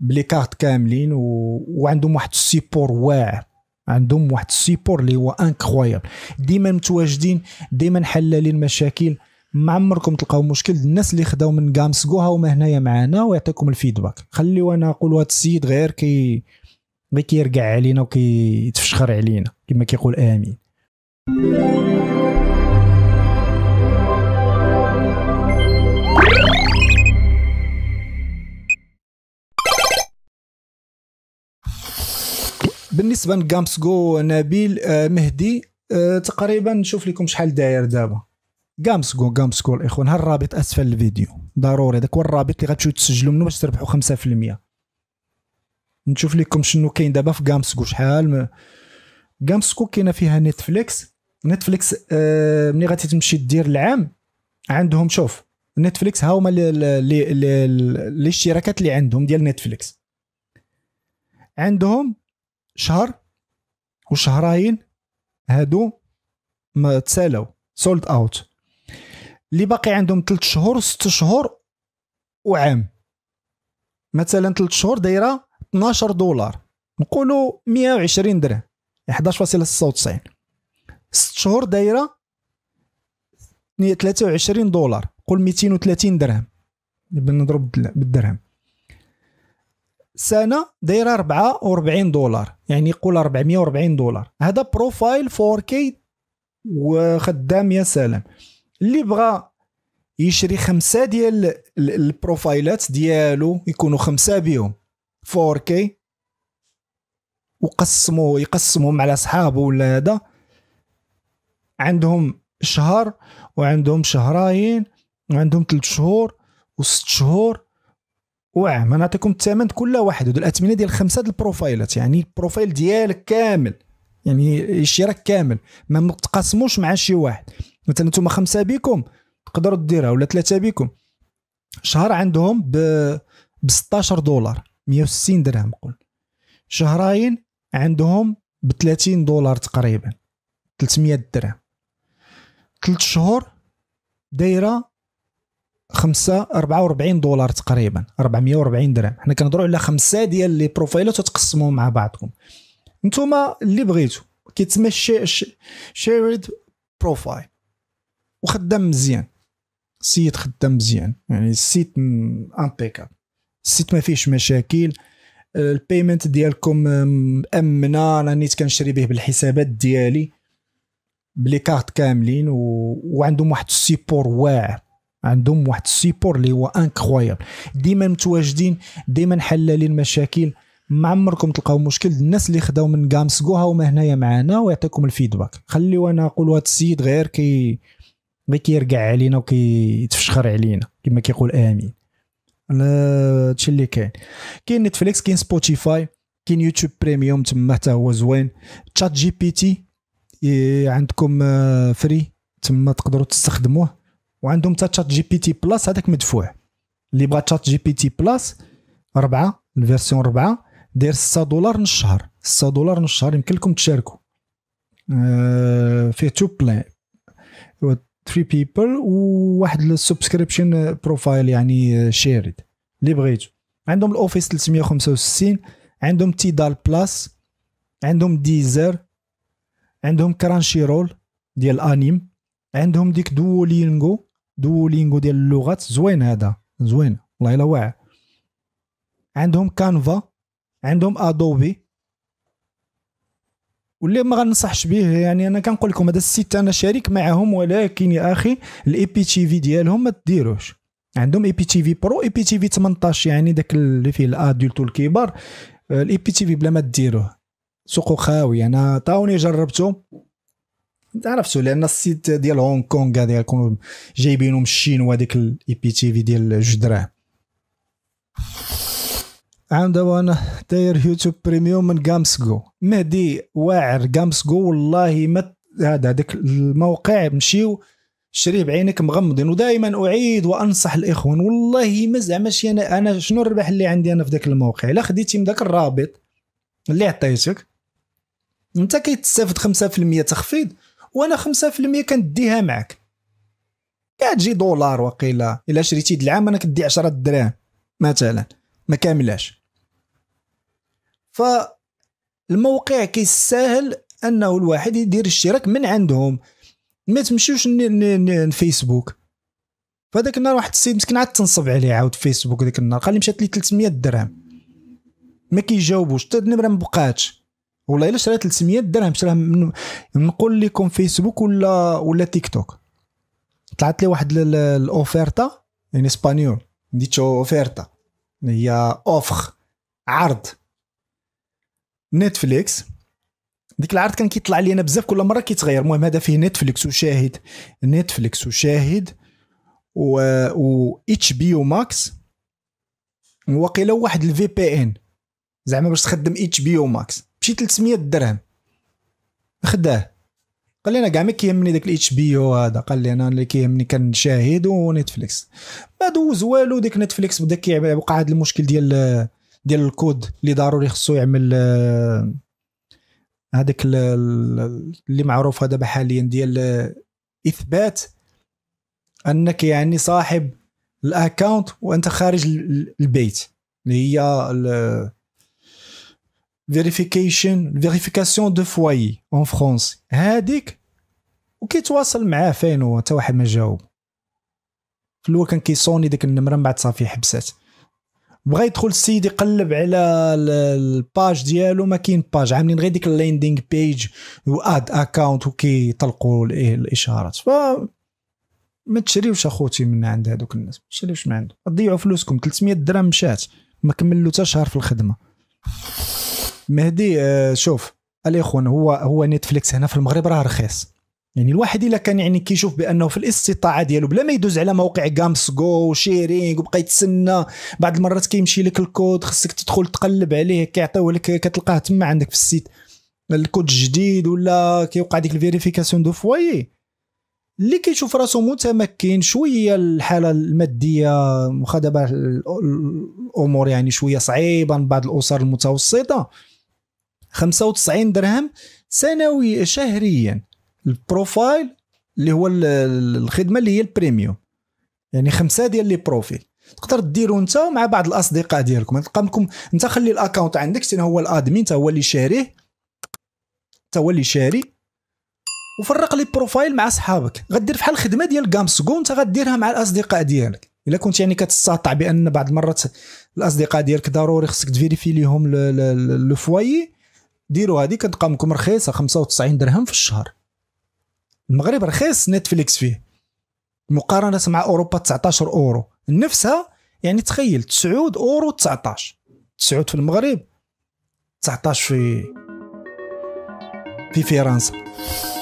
بلي كارت كاملين و... وعندهم واحد السيبور واعر عندهم واحد السيبور اللي هو انكرويابل ديما متواجدين ديما حلالين المشاكل ما عمركم تلقاو مشكل الناس اللي خداو من كامسكو هما هنايا معانا ويعطيكم الفيدباك خليو انا نقول هذا السيد غير كي غير كيرقع علينا وكيتفشخر علينا كما كيقول امين بالنسبه لجامس جو نبيل آه، مهدي آه، تقريبا نشوف لكم شحال داير دابا جامس جو جامس جو الاخوان ها الرابط اسفل الفيديو ضروري داك هو الرابط اللي غتمشيو تسجلوا منه باش تربحوا 5% نشوف لكم شنو كاين دابا في جامس جو شحال جامس جو كاينه فيها نتفليكس نتفليكس آه ملي غادي تمشي دير العام عندهم شوف نتفليكس ها هما الاشتراكات اللي عندهم ديال نتفليكس عندهم شهر وشهرين هادو ما تسالوا سولد اوت اللي باقي عندهم 3 شهور 6 شهور وعام مثلا 3 شهور دايره 12 دولار نقولوا 120 درهم 11.96 6 شهور دايره 23 دولار قول 230 درهم نضرب بالدرهم سنه دايره 44 دولار يعني قول 440 دولار هذا بروفايل 4K وخدام يا سلام اللي بغى يشري خمسه ديال البروفايلات ديالو يكونوا خمسه بيهم 4K وقسموا يقسمهم على صحابه ولا هذا عندهم شهر وعندهم شهرين وعندهم ثلاث شهور وست شهور واعم انا نعطيكم الثمن كل واحد هذو الاثمنه ديال خمسه ديال البروفايلات يعني البروفايل ديالك كامل يعني الاشتراك كامل ما متقاسموش مع شي واحد مثلا نتوما خمسه بيكم تقدروا ديرها ولا ثلاثه بيكم شهر عندهم ب ب 16 دولار 160 درهم قول شهرين عندهم ب 30 دولار تقريبا 300 درهم ثلاث شهور دايره 5 44 دولار تقريبا 440 درهم حنا كنهضروا على خمسه ديال لي بروفايلات تقسموهم مع بعضكم نتوما اللي بغيتو كيتسمى شيرد بروفايل وخدام مزيان السيت خدام مزيان يعني السيت امبيكا السيت ما فيهش مشاكل آه، البيمنت ديالكم مامنه راني نيت كنشري به بالحسابات ديالي بلي كارت كاملين و... وعندهم واحد السيبور واعر عندهم واحد السيبور اللي هو انكرويابل ديما متواجدين ديما حلالين مشاكل ما عمركم تلقاو مشكل الناس اللي خداو من جوها هما هنايا معانا ويعطيكم الفيدباك خليو انا نقول هذا السيد غير كي غير كيرقع علينا وكيتفشخر علينا كما كيقول امين هادشي اللي كاين كاين نتفليكس كاين سبوتيفاي كاين يوتيوب بريميوم تما حتى هو زوين تشات جي بي تي عندكم فري آه، تما تقدروا تستخدموه وعندهم حتى تشات جي بي تي بلس هذاك مدفوع اللي بغى تشات جي بي تي بلس ربعة الفيرسيون ربعة داير 6 دولار نص شهر 6 دولار نص شهر يمكن لكم تشاركوا آه، فيه تو بلان 3 بيبل وواحد السبسكريبشن بروفايل يعني شيرد اللي بغيتو عندهم الاوفيس 365 عندهم تيدال بلاس عندهم ديزر عندهم كرانشي رول ديال انيم عندهم ديك دوولينغو دولينغو ديال اللغات زوين هذا زوين والله الا واعر عندهم كانفا عندهم ادوبي واللي ما غنصحش به يعني انا كنقول لكم هذا السيت انا شريك معهم ولكن يا اخي الاي بي تي في ديالهم ما تديروش عندهم اي بي تي في برو اي بي تي في 18 يعني داك اللي فيه الادولت والكبار الاي بي تي في بلا ما ديروه سوقو خاوي انا تاوني جربته عرفتوا لان السيت ديال هونغ كونغ هذا يكون جايبينهم الشين ديك الاي بي تي في ديال جوج دراهم دابا انا داير يوتيوب بريميوم من جامسكو مهدي واعر جامسكو والله ما هذا داك الموقع مشيو شريه بعينك مغمضين ودائما اعيد وانصح الاخوان والله ما زعماش انا انا شنو الربح اللي عندي انا في ذاك الموقع الا خديتي من ذاك الرابط اللي عطيتك انت كيتستافد 5% تخفيض وانا 5% كنديها معك كتجي دولار وقيلا الا شريتي د العام انا كدي 10 دراهم مثلا ما كاملاش ف الموقع كيسهل انه الواحد يدير الاشتراك من عندهم ما تمشيوش لفيسبوك فداك النهار واحد السيد مسكين عاد تنصب عليه عاود فيسبوك ديك النهار قال لي مشات لي 300 درهم ما كيجاوبوش حتى النمره ما بقاتش والله الا شرا 300 درهم شراها من نقول لكم فيسبوك ولا ولا تيك توك طلعت لي واحد الاوفيرتا ان يعني اسبانيول ديتشو اوفيرتا هي اوفر عرض نتفليكس ديك العرض كان كيطلع لي انا بزاف كل مره كيتغير المهم هذا فيه نتفليكس وشاهد نتفليكس وشاهد و, و اتش بي ماكس وقيله واحد الفي بي ان زعما باش تخدم اتش بي ماكس شي 300 درهم خداه قال لي انا كاع ما كيهمني داك الاتش بي او هذا قال لي انا اللي كيهمني كنشاهد ونتفليكس ما دوز والو ديك نتفليكس بدا كيوقع هذا المشكل ديال ديال الكود اللي ضروري خصو يعمل آه، هذاك اللي معروف دابا حاليا ديال آه، اثبات انك يعني صاحب الاكونت وانت خارج البيت اللي هي فيريفيكيشن فيريفيكاسيون دو فوايي اون فرونسي هذيك وكيتواصل معاه فين هو حتى واحد ما جاوب في الاول كان كيصوني ديك النمره من بعد صافي حبسات بغا يدخل السيد يقلب على الباج ديالو ما كاين باج عاملين غير ديك اللاندينغ بيج واد اكاونت وكيطلقوا الاشارات ف ما تشريوش اخوتي من عند هذوك الناس ما تشريوش من عندهم ضيعوا فلوسكم 300 درهم مشات ما كملوا حتى شهر في الخدمه مهدي آه، شوف الاخوان هو هو نتفليكس هنا في المغرب راه رخيص يعني الواحد الا كان يعني كيشوف بانه في الاستطاعه ديالو بلا ما يدوز على موقع جو وشيرينغ وبقى يتسنى بعض المرات كيمشي لك الكود خصك تدخل تقلب عليه كيعطيوه لك كتلقاه تما عندك في السيت الكود الجديد ولا كيوقع ديك الفيريفيكاسيون دو فوايي إيه. اللي كيشوف راسو متمكن شويه الحاله الماديه واخا دابا الامور يعني شويه صعيبه من بعض الاسر المتوسطه 95 درهم سنوي شهريا البروفايل اللي هو الخدمه اللي هي البريميوم يعني خمسه ديال لي بروفيل تقدر ديرو انت مع بعض الاصدقاء ديالكم يعني تلقاكم انت خلي الاكونت عندك حتى هو الادمين حتى هو اللي شاريه حتى هو اللي شاري وفرق لي بروفايل مع صحابك غدير بحال الخدمه ديال جامسكو انت غديرها مع الاصدقاء ديالك الا كنت يعني كتستطع بان بعض المرات الاصدقاء ديالك ضروري خصك تفيريفي ليهم لو فوايي ديروا هذه كتبقى منكم رخيصه 95 درهم في الشهر المغرب رخيص نتفليكس فيه مقارنه مع اوروبا 19 اورو نفسها يعني تخيل 9 اورو 19 9 في المغرب 19 في في فرنسا